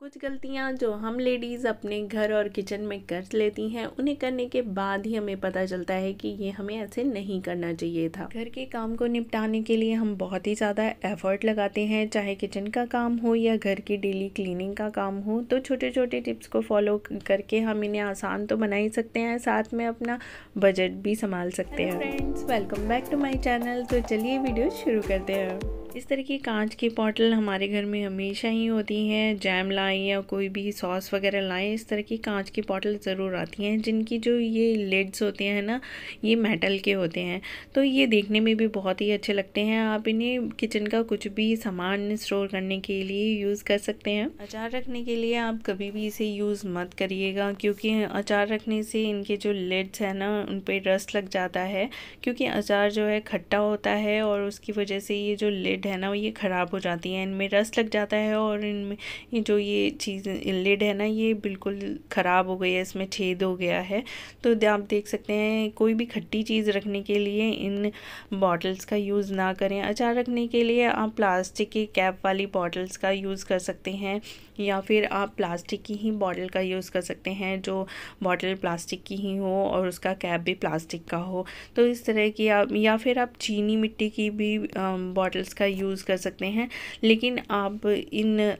कुछ गलतियाँ जो हम लेडीज़ अपने घर और किचन में कर लेती हैं उन्हें करने के बाद ही हमें पता चलता है कि ये हमें ऐसे नहीं करना चाहिए था घर के काम को निपटाने के लिए हम बहुत ही ज़्यादा एफर्ट लगाते हैं चाहे किचन का काम हो या घर की डेली क्लीनिंग का काम हो तो छोटे छोटे टिप्स को फॉलो करके हम इन्हें आसान तो बना ही सकते हैं साथ में अपना बजट भी संभाल सकते हैं friends welcome back to my channel तो चलिए वीडियो शुरू करते हैं इस तरह की कांच की बॉटल हमारे घर में हमेशा ही होती हैं जैम लाएँ या कोई भी सॉस वगैरह लाएँ इस तरह की कांच की बॉटल ज़रूर आती हैं जिनकी जो ये लिड्स होते हैं ना ये मेटल के होते हैं तो ये देखने में भी बहुत ही अच्छे लगते हैं आप इन्हें किचन का कुछ भी सामान स्टोर करने के लिए यूज़ कर सकते हैं अचार रखने के लिए आप कभी भी इसे यूज़ मत करिएगा क्योंकि अचार रखने से इनके जो लिड्स हैं ना उन पर रस लग जाता है क्योंकि अचार जो है खट्टा होता है और उसकी वजह से ये जो लिड लिड है ना ये ख़राब हो जाती है इनमें रस लग जाता है और इनमें जो ये चीज़ लिड है ना ये बिल्कुल ख़राब हो गई है इसमें छेद हो गया है तो आप देख सकते हैं कोई भी खट्टी चीज़ रखने के लिए इन बॉटल्स का यूज़ ना करें अचार रखने के लिए आप प्लास्टिक की कैप वाली बॉटल्स का यूज़ कर सकते हैं या फिर आप प्लास्टिक की ही बॉटल का यूज़ कर सकते हैं जो बॉटल प्लास्टिक की ही हो और उसका कैप भी प्लास्टिक का हो तो इस तरह की आप या फिर आप चीनी मिट्टी की भी बॉटल्स का यूज़ कर सकते हैं लेकिन आप इन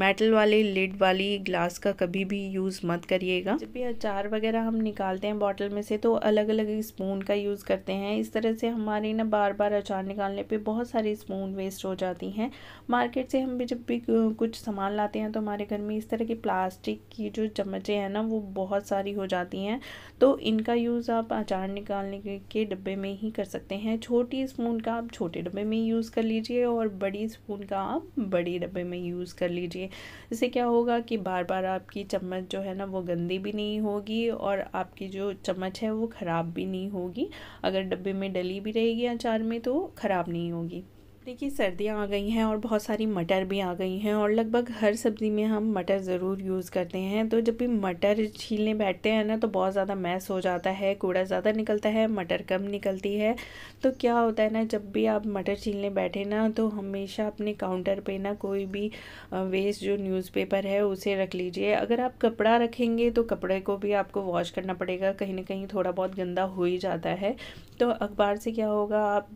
मेटल वाले लिड वाली ग्लास का कभी भी यूज़ मत करिएगा जब भी अचार वगैरह हम निकालते हैं बॉटल में से तो अलग अलग स्पून का यूज़ करते हैं इस तरह से हमारे ना बार बार अचार निकालने पर बहुत सारी स्पून वेस्ट हो जाती हैं मार्केट से हम भी जब भी कुछ सामान लाते हैं तो हमारे घर में इस तरह की प्लास्टिक की जो चम्मचें हैं ना वो बहुत सारी हो जाती हैं तो इनका यूज़ आप अचार निकालने के डब्बे में ही कर सकते हैं छोटी स्पून का आप छोटे डब्बे में यूज़ कर लीजिए लीजिए और बड़ी स्पून का आप बड़ी डब्बे में यूज़ कर लीजिए इससे क्या होगा कि बार बार आपकी चम्मच जो है ना वो गंदी भी नहीं होगी और आपकी जो चम्मच है वो ख़राब भी नहीं होगी अगर डब्बे में डली भी रहेगी अचार में तो ख़राब नहीं होगी देखिए सर्दियाँ आ गई हैं और बहुत सारी मटर भी आ गई हैं और लगभग हर सब्ज़ी में हम मटर ज़रूर यूज़ करते हैं तो जब भी मटर छीलने बैठते हैं ना तो बहुत ज़्यादा मैस हो जाता है कूड़ा ज़्यादा निकलता है मटर कम निकलती है तो क्या होता है ना जब भी आप मटर छीलने बैठे ना तो हमेशा अपने काउंटर पर ना कोई भी वेस्ट जो न्यूज़पेपर है उसे रख लीजिए अगर आप कपड़ा रखेंगे तो कपड़े को भी आपको वॉश करना पड़ेगा कहीं ना कहीं थोड़ा बहुत गंदा हो ही जाता है तो अखबार से क्या होगा आप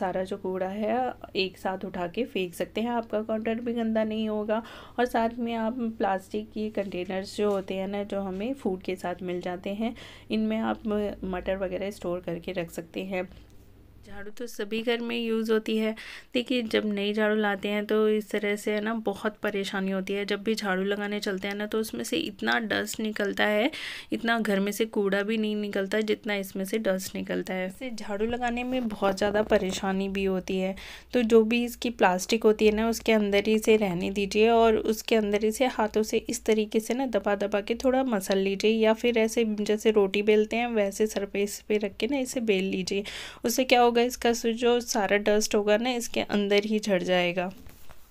सारा जो कूड़ा है एक साथ उठा के फेंक सकते हैं आपका काउंटर भी गंदा नहीं होगा और साथ में आप प्लास्टिक के कंटेनर्स जो होते हैं ना जो हमें फूड के साथ मिल जाते हैं इनमें आप मटर वगैरह स्टोर करके रख सकते हैं झाड़ू तो सभी घर में यूज़ होती है देखिए जब नई झाड़ू लाते हैं तो इस तरह से है ना बहुत परेशानी होती है जब भी झाड़ू लगाने चलते हैं ना तो उसमें से इतना डस्ट निकलता है इतना घर में से कूड़ा भी नहीं निकलता जितना इसमें से डस्ट निकलता है इससे झाड़ू लगाने में बहुत ज़्यादा परेशानी भी होती है तो जो भी इसकी प्लास्टिक होती है ना उसके अंदर ही से रहने दीजिए और उसके अंदर ही से हाथों से इस तरीके से ना दबा दबा के थोड़ा मसल लीजिए या फिर ऐसे जैसे रोटी बेलते हैं वैसे सरफेस पर रख के ना इसे बेल लीजिए उससे क्या होगा इसका जो सारा डस्ट होगा ना इसके अंदर ही झड़ जाएगा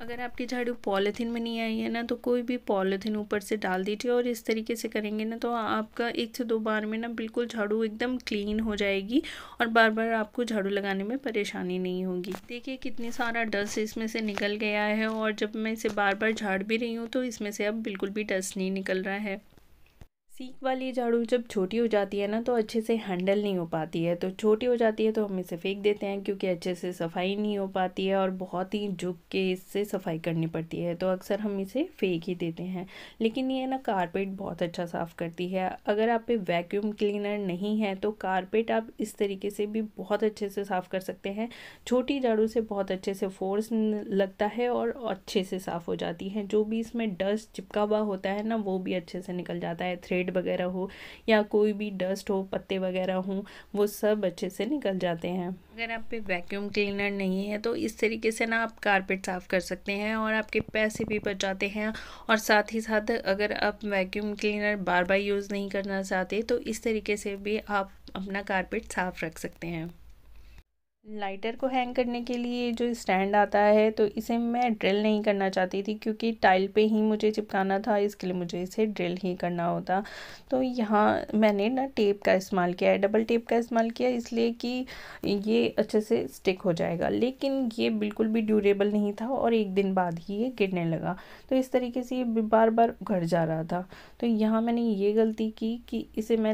अगर आपकी झाड़ू पॉलीथीन में नहीं आई है ना तो कोई भी पॉलीथीन ऊपर से डाल दीजिए और इस तरीके से करेंगे ना तो आपका एक से दो बार में ना बिल्कुल झाड़ू एकदम क्लीन हो जाएगी और बार बार आपको झाड़ू लगाने में परेशानी नहीं होगी देखिए कितनी सारा डस्ट इसमें से निकल गया है और जब मैं इसे बार बार झाड़ भी रही हूँ तो इसमें से अब बिल्कुल भी डस्ट नहीं निकल रहा है सीख वाली झाड़ू जब छोटी हो जाती है ना तो अच्छे से हैंडल नहीं हो पाती है तो छोटी हो जाती है तो हम इसे फेंक देते हैं क्योंकि अच्छे से सफाई नहीं हो पाती है और बहुत ही झुक के इससे सफाई करनी पड़ती है तो अक्सर हम इसे फेंक ही देते हैं लेकिन ये ना कारपेट बहुत अच्छा साफ़ करती है अगर आप पे वैक्यूम क्लीनर नहीं है तो कारपेट आप इस तरीके से भी बहुत अच्छे से साफ़ कर सकते हैं छोटी झाड़ू से बहुत अच्छे से फोर्स लगता है और अच्छे से साफ़ हो जाती है जो भी इसमें डस्ट चिपका हुआ होता है ना वो भी अच्छे से निकल जाता है थ्रेड साइड वगैरह हो या कोई भी डस्ट हो पत्ते वगैरह हों वो सब अच्छे से निकल जाते हैं अगर आप पे वैक्यूम क्लीनर नहीं है तो इस तरीके से ना आप कारपेट साफ़ कर सकते हैं और आपके पैसे भी बच जाते हैं और साथ ही साथ अगर आप वैक्यूम क्लीनर बार बार यूज़ नहीं करना चाहते तो इस तरीके से भी आप अपना कारपेट साफ़ रख सकते हैं लाइटर को हैंग करने के लिए जो स्टैंड आता है तो इसे मैं ड्रिल नहीं करना चाहती थी क्योंकि टाइल पे ही मुझे चिपकाना था इसके लिए मुझे इसे ड्रिल ही करना होता तो यहाँ मैंने ना टेप का इस्तेमाल किया है डबल टेप का इस्तेमाल किया इसलिए कि ये अच्छे से स्टिक हो जाएगा लेकिन ये बिल्कुल भी ड्यूरेबल नहीं था और एक दिन बाद ही ये गिरने लगा तो इस तरीके से ये बार बार उघड़ जा रहा था तो यहाँ मैंने ये गलती की कि इसे मैं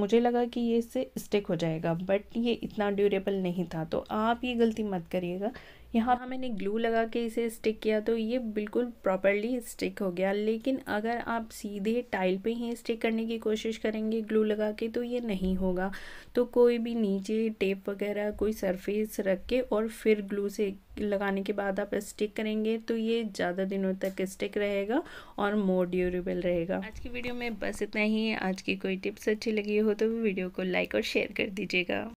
मुझे लगा कि ये इससे स्टिक हो जाएगा बट ये इतना ड्यूरेबल नहीं था था तो आप ये गलती मत करिएगा यहाँ मैंने ग्लू लगा के इसे स्टिक किया तो ये बिल्कुल प्रॉपरली स्टिक हो गया लेकिन अगर आप सीधे टाइल पे ही स्टिक करने की कोशिश करेंगे ग्लू लगा के तो ये नहीं होगा तो कोई भी नीचे टेप वगैरह कोई सरफेस रख के और फिर ग्लू से लगाने के बाद आप स्टिक करेंगे तो ये ज़्यादा दिनों तक स्टिक रहेगा और मोर ड्यूरेबल रहेगा आज की वीडियो में बस इतना ही आज की कोई टिप्स अच्छी लगी हो तो वीडियो को लाइक और शेयर कर दीजिएगा